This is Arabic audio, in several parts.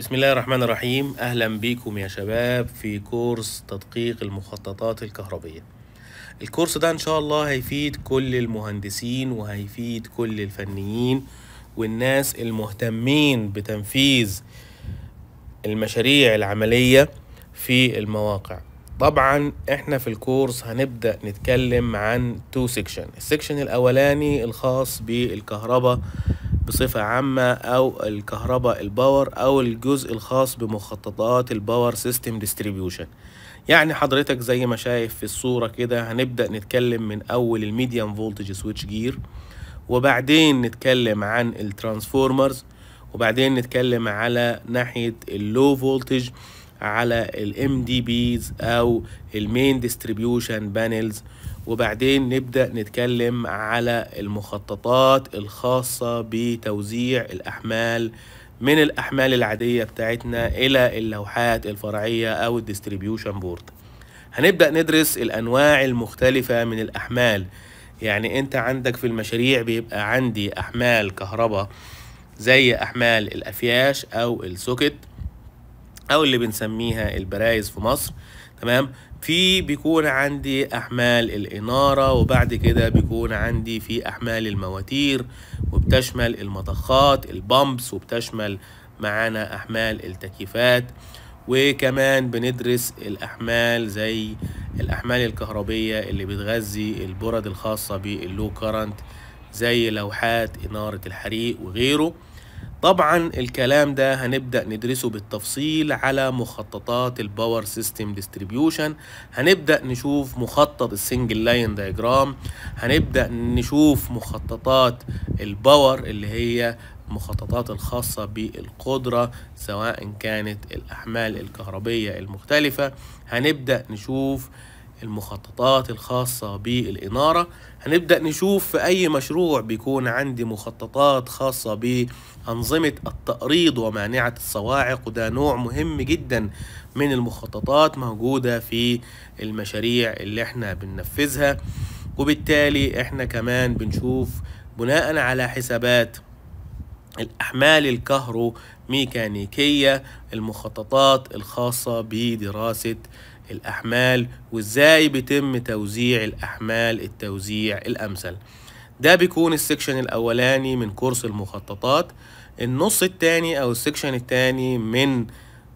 بسم الله الرحمن الرحيم أهلا بيكم يا شباب في كورس تدقيق المخططات الكهربية الكورس ده إن شاء الله هيفيد كل المهندسين وهيفيد كل الفنيين والناس المهتمين بتنفيذ المشاريع العملية في المواقع طبعا احنا في الكورس هنبدأ نتكلم عن تو سيكشن السيكشن الأولاني الخاص بالكهرباء بصفة عامة أو الكهرباء الباور أو الجزء الخاص بمخططات الباور سيستم ديستريبيوشن يعني حضرتك زي ما شايف في الصورة كده هنبدأ نتكلم من أول الميديم فولتج سويتش جير وبعدين نتكلم عن الترانسفورمرز وبعدين نتكلم على ناحية اللو فولتج على الام دي بيز او المين ديستريبيوشن بانلز وبعدين نبدا نتكلم على المخططات الخاصه بتوزيع الاحمال من الاحمال العاديه بتاعتنا الى اللوحات الفرعيه او الديستريبيوشن بورد هنبدا ندرس الانواع المختلفه من الاحمال يعني انت عندك في المشاريع بيبقى عندي احمال كهرباء زي احمال الافياش او السوكت او اللي بنسميها البرايز في مصر تمام في بيكون عندي احمال الاناره وبعد كده بيكون عندي في احمال المواتير وبتشمل المضخات البامبس وبتشمل معانا احمال التكييفات وكمان بندرس الاحمال زي الاحمال الكهربيه اللي بتغذي البرد الخاصه باللو كارنت زي لوحات اناره الحريق وغيره طبعا الكلام ده هنبدأ ندرسه بالتفصيل على مخططات الباور سيستم ديستريبيوشن هنبدأ نشوف مخطط السنجل لاين دايجرام هنبدأ نشوف مخططات الباور اللي هي المخططات الخاصة بالقدرة سواء كانت الأحمال الكهربية المختلفة هنبدأ نشوف المخططات الخاصة بالإنارة هنبدأ نشوف في أي مشروع بيكون عندي مخططات خاصة بأنظمة التأريض ومانعة الصواعق وده نوع مهم جدا من المخططات موجودة في المشاريع اللي احنا بننفذها وبالتالي احنا كمان بنشوف بناء على حسابات الأحمال الكهروميكانيكية المخططات الخاصة بدراسة الأحمال وإزاي بيتم توزيع الأحمال التوزيع الأمثل ده بيكون السكشن الأولاني من كورس المخططات النص التاني أو السكشن التاني من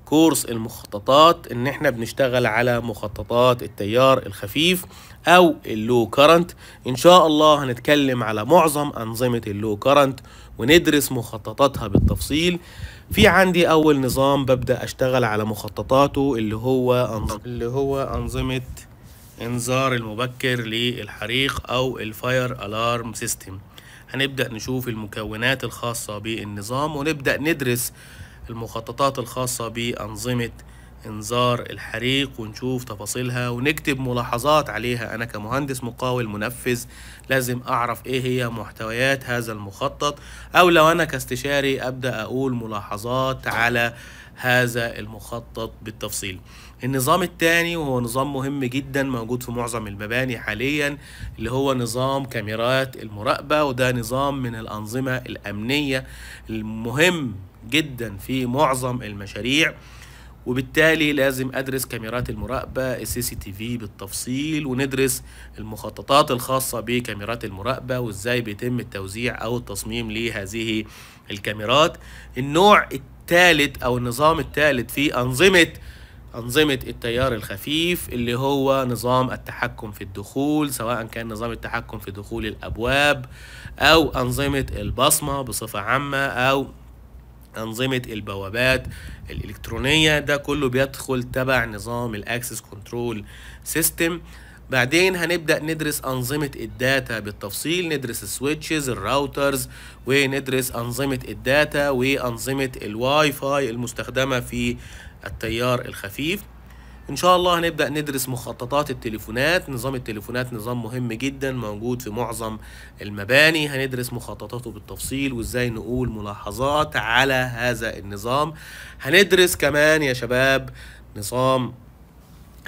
كورس المخططات ان احنا بنشتغل على مخططات التيار الخفيف او اللو كرنت ان شاء الله هنتكلم على معظم انظمة اللو كرنت وندرس مخططاتها بالتفصيل في عندي اول نظام ببدأ اشتغل على مخططاته اللي هو أنظمة اللي هو انظمة انذار المبكر للحريق او الفاير الارم سيستم هنبدأ نشوف المكونات الخاصة بالنظام ونبدأ ندرس المخططات الخاصة بأنظمة انذار الحريق ونشوف تفاصيلها ونكتب ملاحظات عليها انا كمهندس مقاول منفذ لازم اعرف ايه هي محتويات هذا المخطط او لو انا كاستشاري ابدا اقول ملاحظات على هذا المخطط بالتفصيل النظام الثاني وهو نظام مهم جدا موجود في معظم المباني حاليا اللي هو نظام كاميرات المراقبة وده نظام من الأنظمة الأمنية المهم جدا في معظم المشاريع وبالتالي لازم ادرس كاميرات المراقبه السي سي تي في بالتفصيل وندرس المخططات الخاصه بكاميرات المراقبه وازاي بيتم التوزيع او التصميم لهذه الكاميرات النوع الثالث او النظام الثالث في انظمه أنظمة التيار الخفيف اللي هو نظام التحكم في الدخول سواء كان نظام التحكم في دخول الأبواب أو أنظمة البصمة بصفة عامة أو انظمه البوابات الالكترونيه ده كله بيدخل تبع نظام الاكسس كنترول سيستم بعدين هنبدأ ندرس أنظمة الداتا بالتفصيل ندرس السويتشز الراوترز وندرس أنظمة الداتا وأنظمة الواي فاي المستخدمة في التيار الخفيف ان شاء الله هنبدا ندرس مخططات التليفونات نظام التليفونات نظام مهم جدا موجود في معظم المباني هندرس مخططاته بالتفصيل وازاي نقول ملاحظات على هذا النظام هندرس كمان يا شباب نظام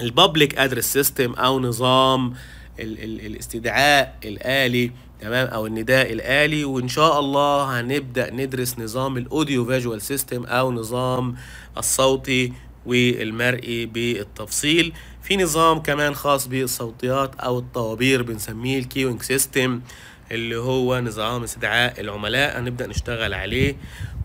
البابليك ادرس سيستم او نظام ال ال الاستدعاء الالي تمام او النداء الالي وان شاء الله هنبدا ندرس نظام الاوديو فيجوال سيستم او نظام الصوتي والمرئي بالتفصيل في نظام كمان خاص بالصوتيات او الطوابير بنسميه الكيوينج سيستم اللي هو نظام استدعاء العملاء هنبدأ نشتغل عليه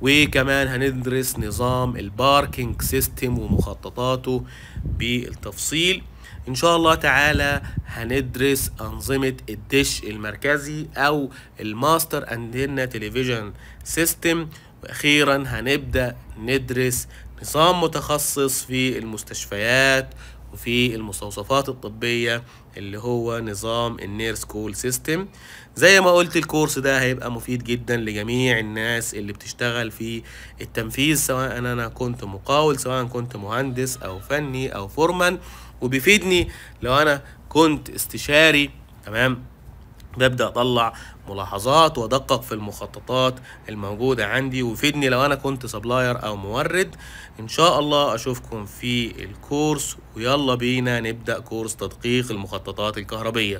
وكمان هندرس نظام الباركينج سيستم ومخططاته بالتفصيل ان شاء الله تعالى هندرس انظمة الدش المركزي او الماستر اندينا تلفزيون سيستم واخيرا هنبدأ ندرس نظام متخصص في المستشفيات وفي المستوصفات الطبية اللي هو نظام النيرس كول سيستم زي ما قلت الكورس ده هيبقى مفيد جدا لجميع الناس اللي بتشتغل في التنفيذ سواء انا كنت مقاول سواء كنت مهندس او فني او فورمان وبيفيدني لو انا كنت استشاري تمام ببدا اطلع ملاحظات وادقق في المخططات الموجودة عندي وفيدني لو انا كنت سبلاير او مورد ان شاء الله اشوفكم في الكورس ويلا بينا نبدأ كورس تدقيق المخططات الكهربية